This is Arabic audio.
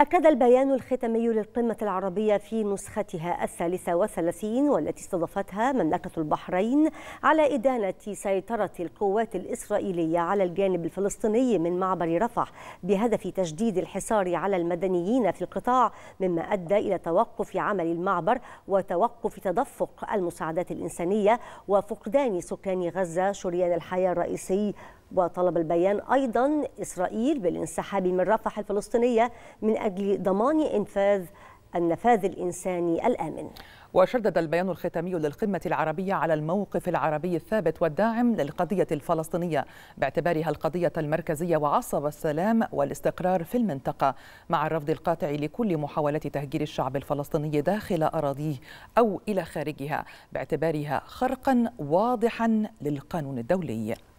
أكد البيان الختامي للقمة العربية في نسختها الثالثة والثلاثين والتي استضافتها مملكة البحرين على إدانة سيطرة القوات الإسرائيلية على الجانب الفلسطيني من معبر رفح بهدف تجديد الحصار على المدنيين في القطاع مما أدى إلى توقف عمل المعبر وتوقف تدفق المساعدات الإنسانية وفقدان سكان غزة شريان الحياة الرئيسي وطلب البيان أيضا إسرائيل بالانسحاب من رفح الفلسطينية من أجل ضمان إنفاذ النفاذ الإنساني الآمن وشدد البيان الختامي للقمة العربية على الموقف العربي الثابت والداعم للقضية الفلسطينية باعتبارها القضية المركزية وعصب السلام والاستقرار في المنطقة مع الرفض القاطع لكل محاولات تهجير الشعب الفلسطيني داخل أراضيه أو إلى خارجها باعتبارها خرقا واضحا للقانون الدولي